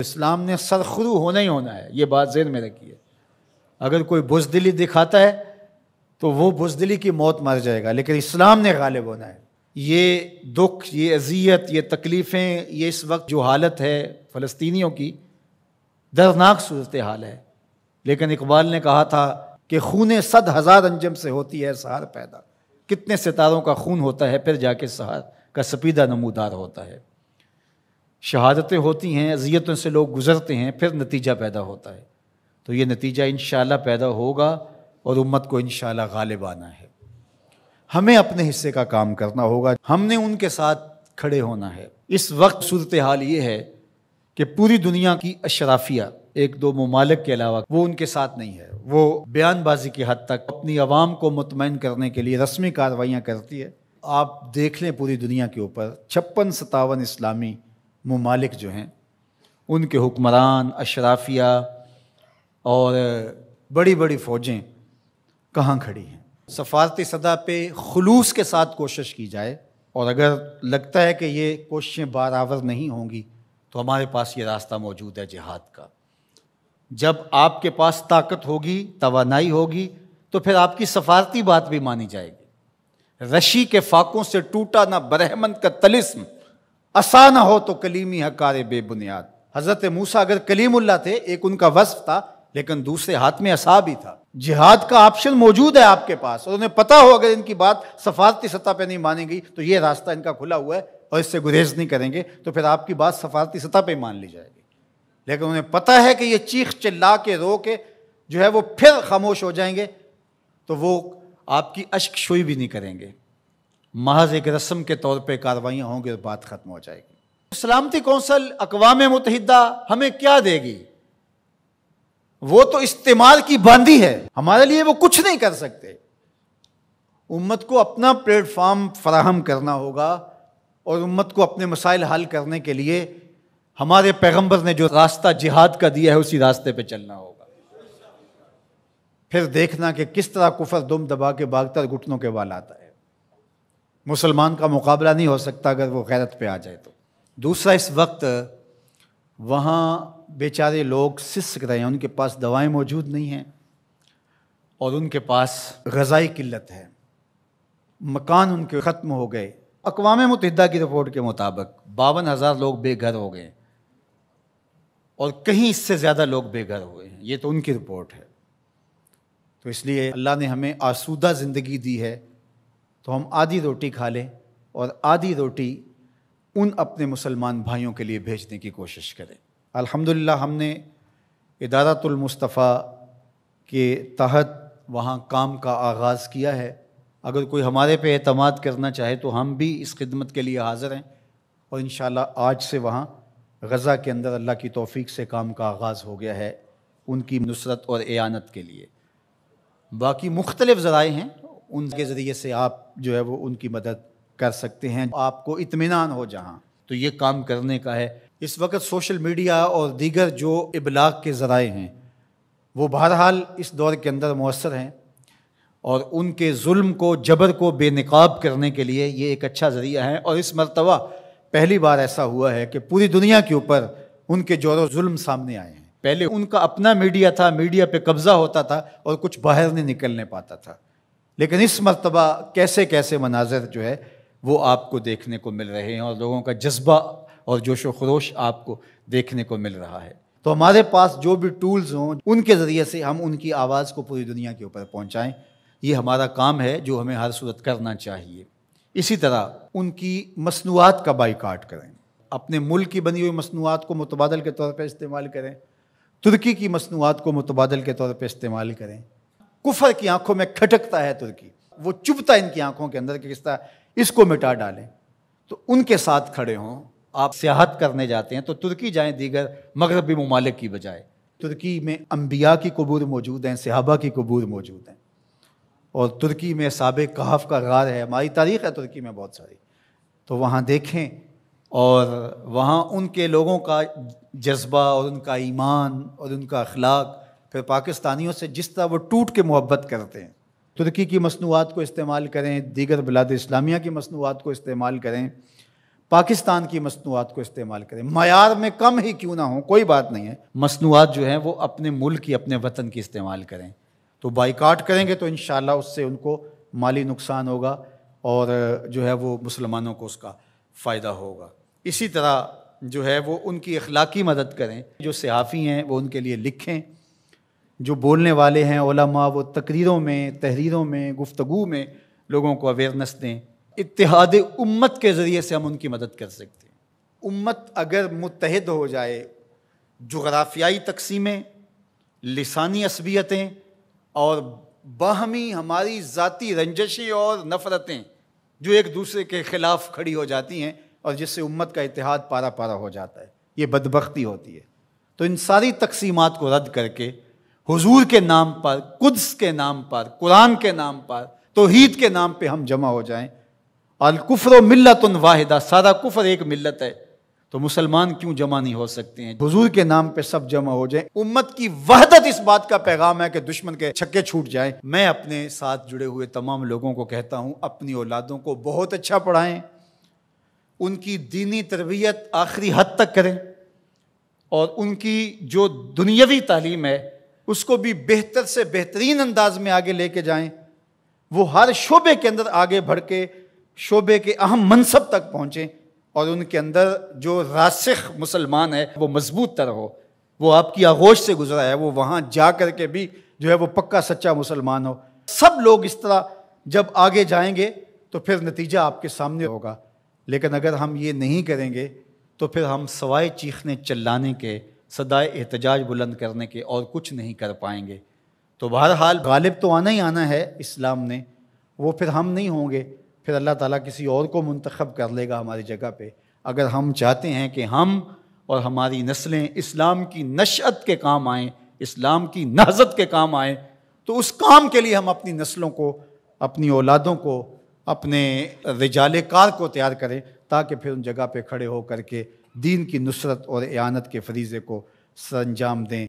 इस्लाम ने सरखरू होना ही होना है ये बात जेन में रखी है अगर कोई बुजदिली दिखाता है तो वो बुजदिली की मौत मर जाएगा लेकिन इस्लाम ने गालिब होना है ये दुख ये अजियत ये तकलीफ़ें ये इस वक्त जो हालत है फ़लस्तीनियों की दर्दनाक सूरत हाल है लेकिन इकबाल ने कहा था कि खून सद हज़ार अंजम से होती है सहार पैदा कितने सितारों का खून होता है फिर जाके सहार का सपीदा नमूदार होता है शहादतें होती हैं अजियतों से लोग गुजरते हैं फिर नतीजा पैदा होता है तो ये नतीजा इन पैदा होगा और उम्मत को इन गालिब आना है हमें अपने हिस्से का काम करना होगा हमने उनके साथ खड़े होना है इस वक्त सूरत हाल ये है कि पूरी दुनिया की अशराफिया एक दो ममालिक के अलावा वो उनके साथ नहीं है वो बयानबाजी की हद तक अपनी आवाम को मुतमिन करने के लिए रस्मी कार्रवाइयाँ करती है आप देख लें पूरी दुनिया के ऊपर छप्पन सतावन इस्लामी ममालिक जो हैं उनके हुक्मरान अशराफिया और बड़ी बड़ी फ़ौजें कहाँ खड़ी हैं सफारती सदा पे खलूस के साथ कोशिश की जाए और अगर लगता है कि ये कोशिशें बारावर नहीं होंगी तो हमारे पास ये रास्ता मौजूद है जिहाद का जब आपके पास ताकत होगी तोानाई होगी तो फिर आपकी सफारती बात भी मानी जाएगी रशी के फाकों से टूटा ना बरहमन का तलिस्म असा ना हो तो कलीमी हकार बेबुनियाद हज़रत मूसा अगर कलीमुल्ला थे एक उनका वस्फ था लेकिन दूसरे हाथ में असा भी था जिहाद का ऑप्शन मौजूद है आपके पास और उन्हें पता हो अगर इनकी बात सफारती सतह पर नहीं मानेगी तो ये रास्ता इनका खुला हुआ है और इससे गुरेज नहीं करेंगे तो फिर आपकी बात सफारती सतह पर मान ली जाएगी लेकिन उन्हें पता है कि ये चीख चिल्ला के रो के जो है वो फिर खामोश हो जाएंगे तो वो आपकी अश्क शोई भी नहीं करेंगे महज एक रस्म के तौर पर कार्रवाइयाँ होंगी और बात ख़त्म हो जाएगी सलामती कौंसल अकवाम मुतहदा हमें क्या देगी वो तो इस्तेमाल की बांदी है हमारे लिए वो कुछ नहीं कर सकते उम्मत को अपना प्लेटफॉर्म फराहम करना होगा और उम्मत को अपने मसाइल हल करने के लिए हमारे पैगंबर ने जो रास्ता जिहाद का दिया है उसी रास्ते पे चलना होगा फिर देखना कि किस तरह कुफर दुम दबा के बागतर घुटनों के वाल आता है मुसलमान का मुकाबला नहीं हो सकता अगर वो गैरत पे आ जाए तो दूसरा इस वक्त वहाँ बेचारे लोग सिसक रहे हैं उनके पास दवाएं मौजूद नहीं हैं और उनके पास गज़ाई किल्लत है मकान उनके ख़त्म हो गए अकवा मुतहदा की रिपोर्ट के मुताबिक बावन हज़ार लोग बेघर हो गए और कहीं इससे ज़्यादा लोग बेघर हुए हैं ये तो उनकी रिपोर्ट है तो इसलिए अल्लाह ने हमें आसूदा ज़िंदगी दी है तो हम आधी रोटी खा लें और आधी रोटी उन अपने मुसलमान भाइयों के लिए भेजने की कोशिश करें अल्हम्दुलिल्लाह हमने इदारतुलमुस्तफ़ा के तहत वहाँ काम का आगाज़ किया है अगर कोई हमारे पे अतमाद करना चाहे तो हम भी इस खिदमत के लिए हाज़िर हैं और इन आज से वहाँ गज़ा के अंदर अल्लाह की तोफ़ी से काम का आगाज़ हो गया है उनकी नुसरत और एानत के लिए बाकी मुख्तलिफ़ ज़राए हैं उनके ज़रिए से आप जो है वो उनकी मदद कर सकते हैं आपको इतमान हो जहाँ तो ये काम करने का है इस वक्त सोशल मीडिया और दीगर जो इबलाग के ज़राए हैं वो बहरहाल इस दौर के अंदर मौसर हैं और उनके जुल्म को जबर को बेनकाब करने के लिए ये एक अच्छा ज़रिया है और इस मरतबा पहली बार ऐसा हुआ है कि पूरी दुनिया के ऊपर उनके जोर जुल्म सामने आए हैं पहले उनका अपना मीडिया था मीडिया पे कब्ज़ा होता था और कुछ बाहर नहीं निकलने पाता था लेकिन इस मरतबा कैसे कैसे मनाजर जो है वो आपको देखने को मिल रहे हैं और लोगों का जज्बा और जोश व खरोश आपको देखने को मिल रहा है तो हमारे पास जो भी टूल्स हों उनके ज़रिए से हम उनकी आवाज़ को पूरी दुनिया के ऊपर पहुँचाएँ ये हमारा काम है जो हमें हर सूरत करना चाहिए इसी तरह उनकी मसनूआत का बाइकाट करें अपने मुल्क की बनी हुई मसनूआत को मुतबादल के तौर पर इस्तेमाल करें तुर्की की मसनूआत को मुतबादल के तौर पर इस्तेमाल करें कुफर की आंखों में खटकता है तुर्की वो चुभता इनकी आंखों के अंदर कि किस तरह इसको मिटा डालें तो उनके साथ खड़े हों आप सियाहत करने जाते हैं तो तुर्की जाएं दीगर मगरबी ममालिक की बजाय तुर्की में अम्बिया की कबूर मौजूद हैं सहाबा की कबूर मौजूद हैं और तुर्की में सबक कहाफ का गार है हमारी तारीख़ है तुर्की में बहुत सारी तो वहाँ देखें और वहाँ उनके लोगों का जज्बा और उनका ईमान और उनका अखलाक फिर पाकिस्तानियों से जिस तरह वो टूट के मोहब्बत करते हैं तुर्की की मसनूआत को इस्तेमाल करें दीगर बिलाद इस्लामिया की मसनूआत को इस्तेमाल करें पाकिस्तान की मसनूआत को इस्तेमाल करें मैार में कम ही क्यों ना हो कोई बात नहीं है मसनूआत जो हैं वो अपने मुल्क की अपने वतन की इस्तेमाल करें तो बाइकाट करेंगे तो इन उससे उनको माली नुकसान होगा और जो है वो मुसलमानों को उसका फ़ायदा होगा इसी तरह जो है वो उनकी अखलाकी मदद करें जो सहाफ़ी हैं वो उनके लिए लिखें जो बोलने वाले हैं ओलमा वो तकरीरों में तहरीरों में गुफ्तु में लोगों को अवेयरनेस दें इतिहाद उम्मत के ज़रिए से हम उनकी मदद कर सकते हैं उम्मत अगर मुतहद हो जाए जगराफियाई तकसीमें लसानी असबियतें और बाहमी हमारी ज़ाती रंजशें और नफ़रतें जो एक दूसरे के ख़िलाफ़ खड़ी हो जाती हैं और जिससे उम्मत का इतिहाद पारा पारा हो जाता है ये बदबख्ती होती है तो इन सारी तकसीमत को रद्द करके हुजूर के नाम पर कुद्स के नाम पर कुरान के नाम पर तोहीद के नाम पे हम जमा हो जाएं और कुफर मिल्लत उन वाहिदा सारा कुफर एक मिल्लत है तो मुसलमान क्यों जमा नहीं हो सकते हैं हुजूर के नाम पे सब जमा हो जाए उम्मत की वहदत इस बात का पैगाम है कि दुश्मन के छक्के छूट जाए मैं अपने साथ जुड़े हुए तमाम लोगों को कहता हूँ अपनी औलादों को बहुत अच्छा पढ़ाएं उनकी दीनी तरबियत आखिरी हद तक करें और उनकी जो दुनियावी तालीम है उसको भी बेहतर से बेहतरीन अंदाज में आगे लेके जाएं वो हर शोबे के अंदर आगे बढ़ के शोबे के अहम मनसब तक पहुँचें और उनके अंदर जो रासिख मुसलमान है वो मजबूत तर हो वो आपकी आगोश से गुजरा है वो वहाँ जा कर के भी जो है वो पक्का सच्चा मुसलमान हो सब लोग इस तरह जब आगे जाएंगे तो फिर नतीजा आपके सामने होगा लेकिन अगर हम ये नहीं करेंगे तो फिर हम सवाए चीखने चिल्लाने के सदाए एहतजाज बुलंद करने के और कुछ नहीं कर पाएंगे तो बहरहाल गालिब तो आना ही आना है इस्लाम ने वो फिर हम नहीं होंगे फिर अल्लाह ताला किसी और को मंतखब कर लेगा हमारी जगह पे अगर हम चाहते हैं कि हम और हमारी नस्लें इस्लाम की नशत के काम आएँ इस्लाम की नहजत के काम आए तो उस काम के लिए हम अपनी नस्लों को अपनी औलादों को अपने रिजाल कार को तैयार करें ताकि फिर उन जगह पे खड़े हो करके दीन की नुसरत और एानत के फरीज़े को सर अंजाम दें